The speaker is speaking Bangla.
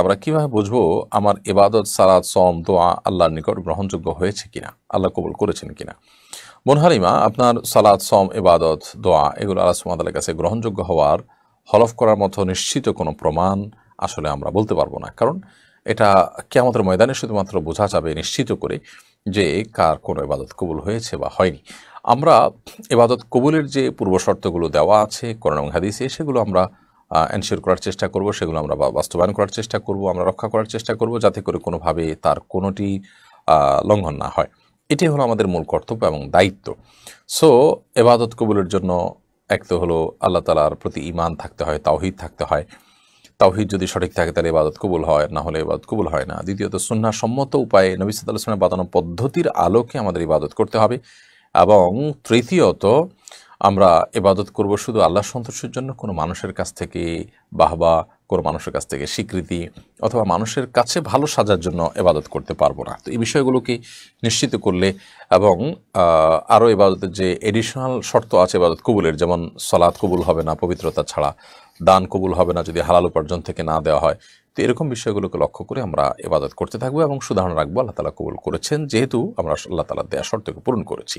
আমরা কিভাবে বুঝবো আমার ইবাদত সালাদ সম দোয়া আল্লাহর নিকট গ্রহণযোগ্য হয়েছে কিনা আল্লাহ কবুল করেছেন কিনা মনহারিমা আপনার সালাদ সম ইবাদত দোয়া এগুলো আল্লাহ সুমাতালের কাছে গ্রহণযোগ্য হওয়ার হলফ করার মতো নিশ্চিত কোনো প্রমাণ আসলে আমরা বলতে পারবো না কারণ এটা আমাদের ময়দানে শুধুমাত্র বোঝা যাবে নিশ্চিত করে যে কার কোনো ইবাদত কবুল হয়েছে বা হয়নি আমরা এবাদত কবুলের যে পূর্বশর্তগুলো দেওয়া আছে করোনা হাদিসে সেগুলো আমরা এনশিওর করার চেষ্টা করব সেগুলো আমরা বাস্তবায়ন করার চেষ্টা করব আমরা রক্ষা করার চেষ্টা করব যাতে করে কোনোভাবে তার কোনোটি লঙ্ঘন না হয় এটি হলো আমাদের মূল কর্তব্য এবং দায়িত্ব সো এবাদত কবুলের জন্য এক তো হলো আল্লাহ তালার প্রতি ইমান থাকতে হয় তাওহিদ থাকতে হয় তাওহিদ যদি সঠিক থাকে তাহলে ইবাদত কবুল হয় না হলে এবাদত কবুল হয় না দ্বিতীয়ত সুন্না সম্মত উপায়ে নবী সাদ আলসলামের বাতানো পদ্ধতির আলোকে আমাদের ইবাদত করতে হবে এবং তৃতীয়ত আমরা এবাদত করব শুধু আল্লাহ সন্তোষের জন্য কোনো মানুষের কাছ থেকে বাহবা কোনো মানুষের কাছ থেকে স্বীকৃতি অথবা মানুষের কাছে ভালো সাজার জন্য এবাদত করতে পারবো না তো এই বিষয়গুলোকে নিশ্চিত করলে এবং আরও এবাদতের যে এডিশনাল শর্ত আছে এবাদত কবুলের যেমন সলাৎ কবুল হবে না পবিত্রতা ছাড়া দান কবুল হবে না যদি হালাল উপার্জন থেকে না দেওয়া হয় তো এরকম বিষয়গুলোকে লক্ষ্য করে আমরা এবাদত করতে থাকবো এবং সুধারণ রাখবো আল্লাহ তালা কবুল করেছেন যেহেতু আমরা আল্লাহ তালা দেয়া শর্তকে পূরণ করেছি